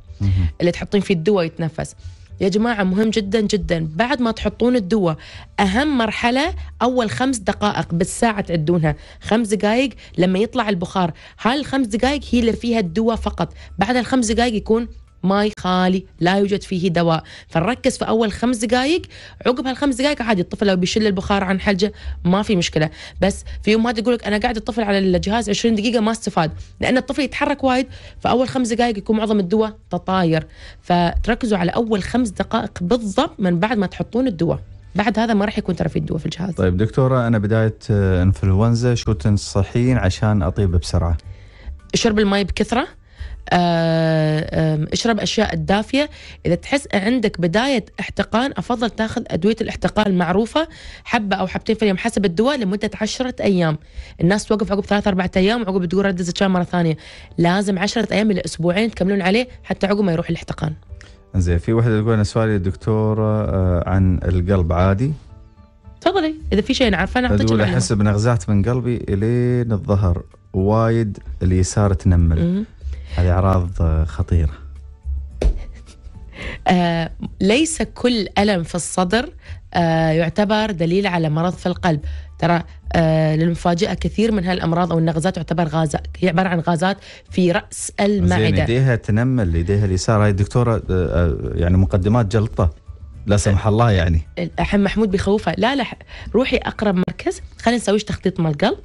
اللي تحطين فيه الدواء يتنفس يا جماعة مهم جدا جدا بعد ما تحطون الدواء أهم مرحلة أول خمس دقائق بالساعة تعدونها خمس دقائق لما يطلع البخار هاي الخمس دقائق هي اللي فيها الدواء فقط بعد الخمس دقائق يكون ماي خالي لا يوجد فيه دواء فنركز في اول خمس دقائق عقب هالخمس دقائق عادي الطفل لو بيشل البخار عن حلجه ما في مشكله بس في يوم ما تقول لك انا قاعد الطفل على الجهاز 20 دقيقه ما استفاد لان الطفل يتحرك وايد فاول خمس دقائق يكون معظم الدواء تطاير فتركزوا على اول خمس دقائق بالضبط من بعد ما تحطون الدواء بعد هذا ما راح يكون ترى في الدواء في الجهاز طيب دكتوره انا بدايه آه، انفلونزا شو تنصحين عشان اطيب بسرعه شرب الماء بكثره آه، اشرب اشياء الدافيه اذا تحس عندك بدايه احتقان افضل تاخذ ادويه الاحتقان المعروفه حبه او حبتين في اليوم حسب الدواء لمده عشرة ايام الناس توقف عقب ثلاثة أربعة ايام وعقب تقول رد الزكاه مره ثانيه لازم عشرة ايام الى اسبوعين تكملون عليه حتى عقب ما يروح الاحتقان زين في واحده تقول انا سؤالي دكتور آه، عن القلب عادي تفضلي اذا في شيء نعرفه نعطيك تقول احس بنغزات من قلبي الين الظهر وايد اليسار تنمل هذه أعراض خطيرة آه ليس كل ألم في الصدر آه يعتبر دليل على مرض في القلب ترى آه للمفاجأة كثير من هالأمراض أو النغزات تعتبر غازات هي عبارة عن غازات في رأس المعدة زين يديها تنمل يديها اليسار هاي الدكتورة آه، آه، يعني مقدمات جلطة لا سمح أه، الله يعني الحين محمود بيخوفها لا لا روحي اقرب مركز خلينا نسويش تخطيط مال القلب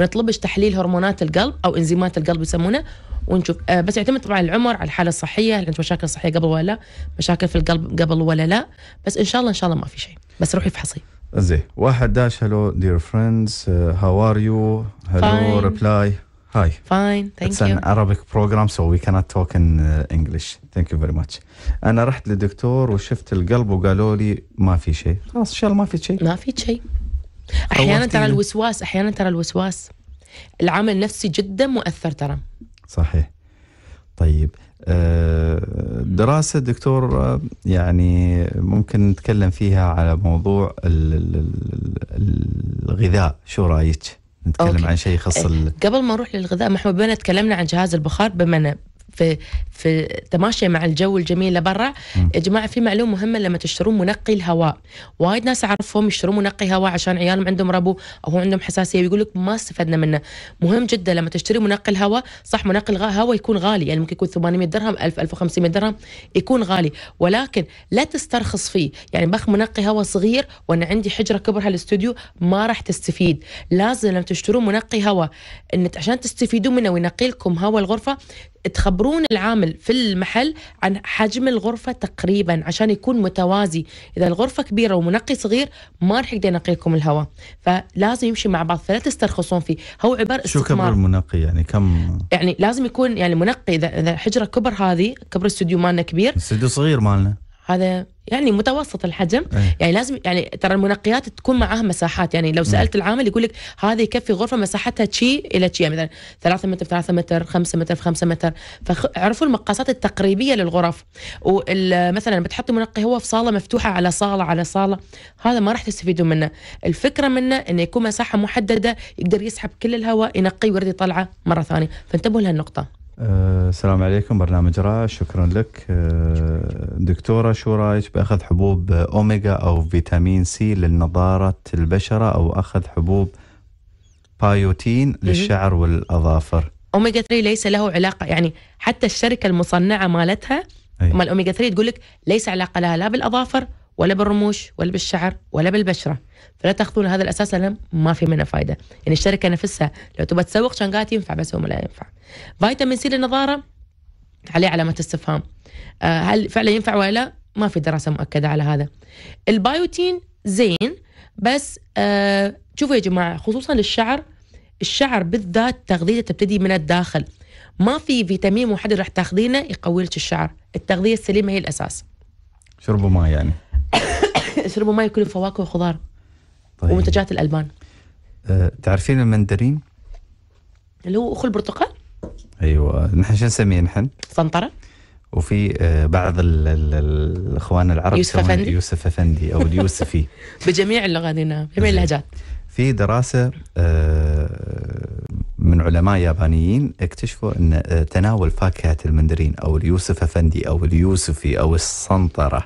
ونطلبش تحليل هرمونات القلب او انزيمات القلب يسمونه ونشوف آه، بس يعتمد طبعا العمر على الحاله الصحيه هل عندك مشاكل صحيه قبل ولا لا مشاكل في القلب قبل ولا لا بس ان شاء الله ان شاء الله ما في شيء بس روحي افحصي زين واحد داش هلو دير فريندز هاو ار يو هلو ريبلاي هاي فاين ثانك يو اتس ان an بروجرام سو وي كانت توك ان انجلش ثانك يو فيري ماتش أنا رحت للدكتور وشفت القلب وقالوا لي ما في شيء. خلاص إن شاء الله ما في شيء. ما في شيء. أحيانا ترى الوسواس أحيانا ترى الوسواس العامل النفسي جدا مؤثر ترى. صحيح طيب آه، دراسة دكتور آه، يعني ممكن نتكلم فيها على موضوع الغذاء شو رأيك؟ نتكلم أوكي. عن شيء يخص آه، ال... قبل ما نروح للغذاء محمود بنا تكلمنا عن جهاز البخار بما في في تماشي مع الجو الجميل لبرا يا جماعه في معلومه مهمه لما تشترون منقي الهواء وايد ناس اعرفهم يشترون منقي هواء عشان عيالهم عندهم ربو او عندهم حساسيه ويقول لك ما استفدنا منه مهم جدا لما تشتري منقي الهواء صح منقي الهواء يكون غالي يعني ممكن يكون 800 درهم 1000 1500 درهم يكون غالي ولكن لا تسترخص فيه يعني باخ منقي هواء صغير وانا عندي حجره كبرها الاستوديو ما راح تستفيد لازم لما تشترون منقي هواء ان عشان تستفيدون منه وينقي لكم هواء الغرفه تخبرون العامل في المحل عن حجم الغرفة تقريبا عشان يكون متوازي إذا الغرفة كبيرة ومنقي صغير ما راح يقدر ينقي لكم الهواء فلازم يمشي مع بعض فلا تسترخصون فيه هو عبارة شو كبر المنقي يعني كم يعني لازم يكون يعني منقي إذا إذا كبر هذه كبر استوديو مالنا كبير استوديو صغير مالنا هذا يعني متوسط الحجم أيه. يعني لازم يعني ترى المنقيات تكون معاها مساحات يعني لو نعم. سالت العامل يقول لك هذه يكفي غرفه مساحتها تشي الى تشي يعني مثلا 3 متر في 3 متر 5 متر في 5 متر فعرفوا المقاسات التقريبيه للغرف ومثلا بتحطي منقي هو في صاله مفتوحه على صاله على صاله هذا ما راح تستفيدون منه الفكره منه انه يكون مساحه محدده يقدر يسحب كل الهواء ينقي ويرد يطلعه مره ثانيه فانتبهوا لهالنقطه أه السلام عليكم برنامج راع شكرا لك أه دكتورة شو رايك بأخذ حبوب أوميجا أو فيتامين سي لنضاره البشرة أو أخذ حبوب بايوتين للشعر والأظافر أوميجا 3 ليس له علاقة يعني حتى الشركة المصنعة مالتها مال أوميجا 3 تقول لك ليس علاقة لها لا بالأظافر ولا بالرموش ولا بالشعر ولا بالبشرة فلا تاخذون هذا الاساس لان ما في منه فائده يعني الشركه نفسها لو تبغى تسوق شنقات ينفع بس هو لا ينفع فيتامين سي للنظاره عليه علامه استفهام آه، هل فعلا ينفع ولا لا ما في دراسه مؤكده على هذا البايوتين زين بس آه شوفوا يا جماعه خصوصا للشعر الشعر بالذات تغذيته تبتدي من الداخل ما في فيتامين محدد راح تاخذينه يقوي لك الشعر التغذيه السليمه هي الاساس شربوا ماء يعني شربوا ماء يكون فواكه وخضار طيب. ومنتجات الالبان أه تعرفين المندرين اللي هو اخو البرتقال ايوه نحن شو نسميه نحن سنطره وفي آه، بعض الـ الـ الاخوان العرب يوسف افندي يوسف افندي او اليوسفي بجميع اللغات هنا نعم. بجميع اللهجات في دراسه آه، من علماء يابانيين اكتشفوا ان آه، تناول فاكهه المندرين او اليوسف افندي او اليوسفي او السنطره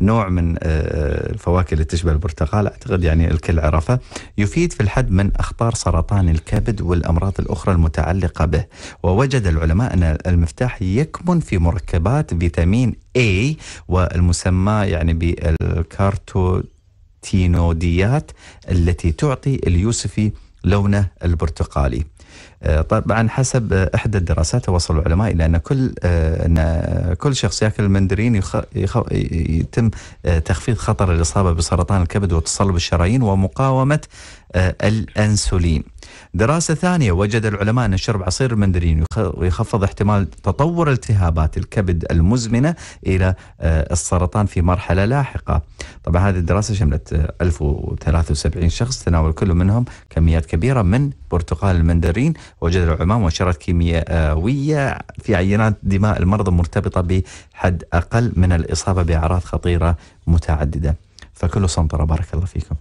نوع من آه، آه، الفواكه اللي تشبه البرتقال اعتقد يعني الكل عرفه يفيد في الحد من اخطار سرطان الكبد والامراض الاخرى المتعلقه به ووجد العلماء ان المفتاح يكمن في مركبات فيتامين اي والمسمى يعني بالكارتو تينوديات التي تعطي اليوسفي لونه البرتقالي آه، طبعا حسب احدى الدراسات وصل العلماء الى ان كل آه، ان كل شخص ياكل المندرين يخ... يخ... يتم آه، تخفيض خطر الاصابه بسرطان الكبد وتصلب الشرايين ومقاومه آه، الأنسولين دراسة ثانية وجد العلماء أن شرب عصير المندرين يخفض احتمال تطور التهابات الكبد المزمنة إلى آه، السرطان في مرحلة لاحقة طبعا هذه الدراسة شملت 1073 آه، شخص تناول كل منهم كميات كبيرة من برتقال المندرين وجد العلماء مؤشرات كيميائية في عينات دماء المرضى مرتبطة بحد أقل من الإصابة بأعراض خطيرة متعددة فكل سنة بارك الله فيكم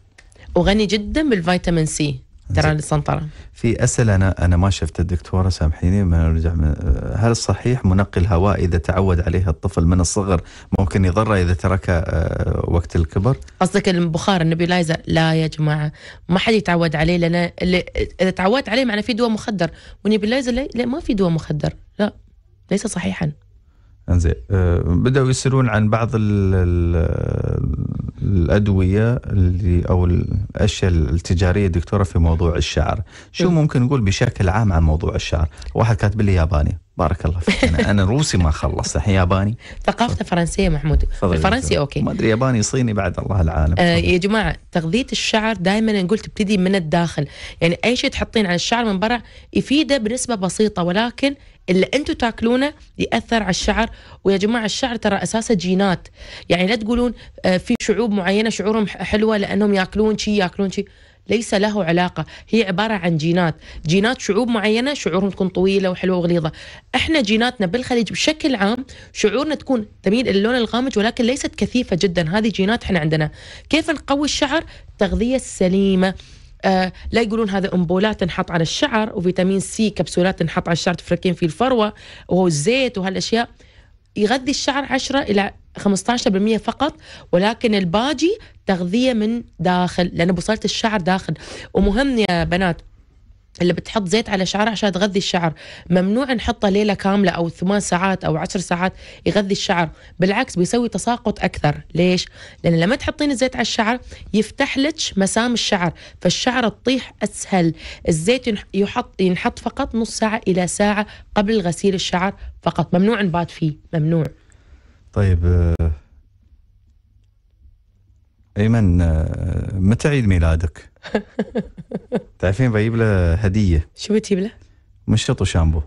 وغني جدا بالفيتامين سي ترى للسنطره في اسئله انا انا ما شفت الدكتوره سامحيني ما نرجع من هل صحيح منقي الهواء اذا تعود عليه الطفل من الصغر ممكن يضره اذا تركه آه، وقت الكبر؟ قصدك البخار النبيلايزر لا يا جماعه ما حد يتعود عليه لان اذا تعودت عليه معناه في دواء مخدر والنبيلايزر لا, لا ما في دواء مخدر لا ليس صحيحا. انزين آه، بداوا يسالون عن بعض ال الادويه اللي او الاشياء التجاريه دكتوره في موضوع الشعر شو إيه. ممكن نقول بشكل عام عن موضوع الشعر واحد كاتب لي ياباني بارك الله فيك انا, أنا روسي ما خلصت الحين ياباني ثقافته فرنسيه محمود الفرنسي اوكي ما ادري ياباني صيني بعد الله العالم آه يا جماعه تغذيه الشعر دائما نقول تبتدي من الداخل يعني اي شيء تحطين على الشعر من برا يفيده بنسبه بسيطه ولكن اللي انتم تاكلونه ياثر على الشعر ويا جماعه الشعر ترى اساسه جينات يعني لا تقولون آه، في شعوب معينه شعورهم حلوه لانهم ياكلون شي ياكلون شي ليس له علاقه هي عباره عن جينات جينات شعوب معينه شعورهم تكون طويله وحلوه وغليظه احنا جيناتنا بالخليج بشكل عام شعورنا تكون تميل اللون الغامج ولكن ليست كثيفه جدا هذه جينات احنا عندنا كيف نقوي الشعر التغذيه السليمه آه، لا يقولون هذا امبولات تنحط على الشعر وفيتامين سي كبسولات تنحط على الشعر تفركين فيه الفروه والزيت وهالاشياء يغذي الشعر 10 الى 15% فقط ولكن الباقي تغذيه من داخل لان بصيله الشعر داخل ومهم يا بنات اللي بتحط زيت على شعرها عشان تغذي الشعر ممنوع نحطه ليله كامله او ثمان ساعات او عشر ساعات يغذي الشعر بالعكس بيسوي تساقط اكثر ليش لان لما تحطين الزيت على الشعر يفتح لك مسام الشعر فالشعر تطيح اسهل الزيت يحط ينحط فقط نص ساعه الى ساعه قبل غسيل الشعر فقط ممنوع نبات فيه ممنوع طيب آه، ايمن آه، متى عيد ميلادك؟ تعرفين بجيب له هديه شو بتجيب له؟ مشط وشامبو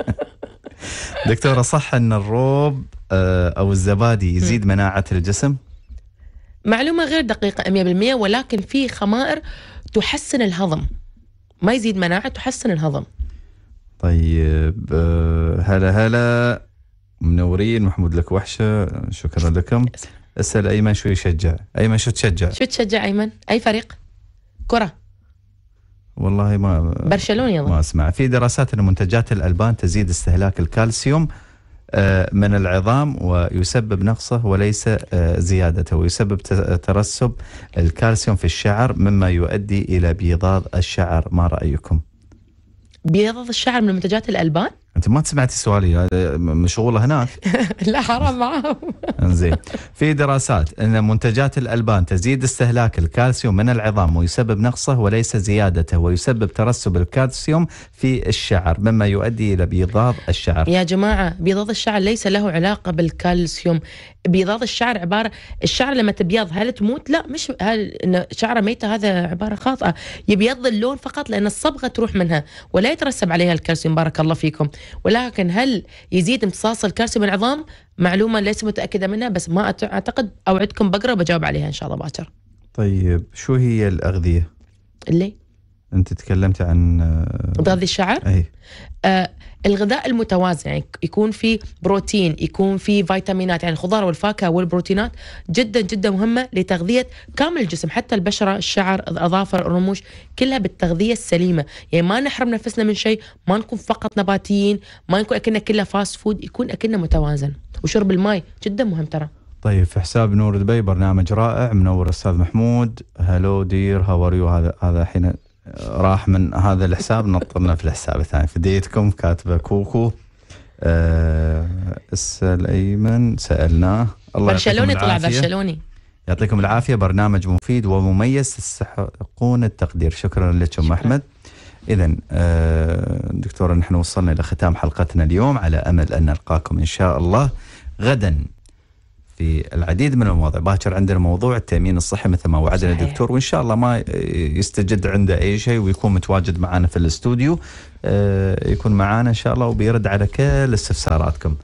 دكتوره صح ان الروب آه، او الزبادي يزيد مناعه الجسم؟ معلومه غير دقيقه 100% ولكن في خمائر تحسن الهضم ما يزيد مناعه تحسن الهضم طيب آه، هلا هلا منورين محمود لك وحشه شكرا لكم اسال ايمن شو يشجع ايمن شو تشجع شو تشجع ايمن اي فريق كره والله ما برشلونه يلا ما اسمع في دراسات ان منتجات الالبان تزيد استهلاك الكالسيوم آه، من العظام ويسبب نقصه وليس آه، زيادته ويسبب ترسب الكالسيوم في الشعر مما يؤدي الى بيضاض الشعر ما رايكم بيضاض الشعر من منتجات الالبان انت ما سمعتي سؤالي هذا مشغوله هناك لا حرام معاهم انزين في دراسات ان منتجات الالبان تزيد استهلاك الكالسيوم من العظام ويسبب نقصه وليس زيادته ويسبب ترسب الكالسيوم في الشعر مما يؤدي الى بيضاض الشعر يا جماعه بيضاض الشعر ليس له علاقه بالكالسيوم بيضاض الشعر عباره الشعر لما تبيض هل تموت؟ لا مش هل شعره ميته هذا عباره خاطئه، يبيض اللون فقط لان الصبغه تروح منها ولا يترسب عليها الكالسيوم بارك الله فيكم، ولكن هل يزيد امتصاص الكالسيوم العظام؟ معلومه ليس متاكده منها بس ما اعتقد اوعدكم بقرا وبجاوب عليها ان شاء الله باكر. طيب شو هي الاغذيه؟ اللي انت تكلمت عن غذاء آه، الشعر؟ اي آه الغذاء المتوازن يعني يكون في بروتين يكون في فيتامينات يعني الخضار والفاكهه والبروتينات جدا جدا مهمه لتغذيه كامل الجسم حتى البشره الشعر الاظافر الرموش كلها بالتغذيه السليمه يعني ما نحرم نفسنا من شيء ما نكون فقط نباتيين ما نكون اكلنا كله فاست فود يكون اكلنا متوازن وشرب الماء جدا مهم ترى طيب في حساب نور دبي برنامج رائع منور استاذ محمود هلو دير هاو هذا هذا حين راح من هذا الحساب نطرنا في الحساب الثاني فديتكم كاتبه كوكو أه ايمن سالناه الله برشلوني طلع برشلوني يعطيكم العافيه برنامج مفيد ومميز تستحقون التقدير شكرا لكم ام احمد اذا أه دكتوره نحن وصلنا الى ختام حلقتنا اليوم على امل ان نلقاكم ان شاء الله غدا في العديد من المواضيع باكر عندنا موضوع التامين الصحي مثل ما وعدنا الدكتور وان شاء الله ما يستجد عنده اي شيء ويكون متواجد معنا في الاستوديو آه، يكون معنا ان شاء الله وبيرد على كل استفساراتكم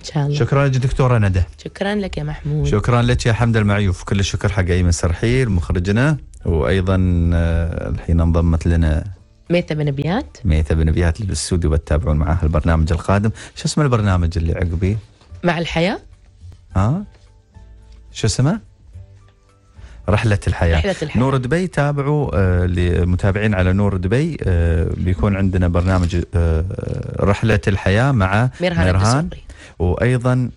ان شاء الله شكرا لك دكتوره ندى شكرا لك يا محمود شكرا لك يا حمد المعيوف كل الشكر حق ايمن سرحيل مخرجنا وايضا آه، الحين انضمت لنا ميثا بن بيات ميثا بن بيات اللي بالاستوديو بتتابعون معاها البرنامج القادم شو اسم البرنامج اللي عقبي مع الحياه ها شو اسمه؟ رحلة الحياة. رحلة الحياة نور دبي تابعوا آه لمتابعين على نور دبي آه بيكون عندنا برنامج آه رحلة الحياة مع ميرهان, ميرهان وأيضا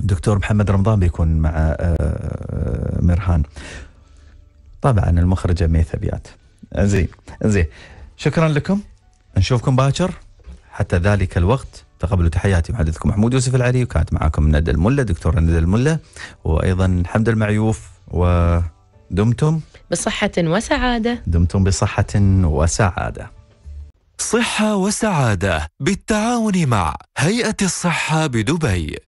دكتور محمد رمضان بيكون مع آه، آه، ميرهان طبعا المخرجة ميثبيات زين زين شكرا لكم نشوفكم باكر حتى ذلك الوقت تقبلوا تحياتي محدثكم محمود يوسف العري وكانت معاكم ندى الملة دكتورة ندى الملة وأيضا حمد المعيوف ودمتم بصحة وسعادة دمتم بصحة وسعادة صحة وسعادة بالتعاون مع هيئة الصحة بدبي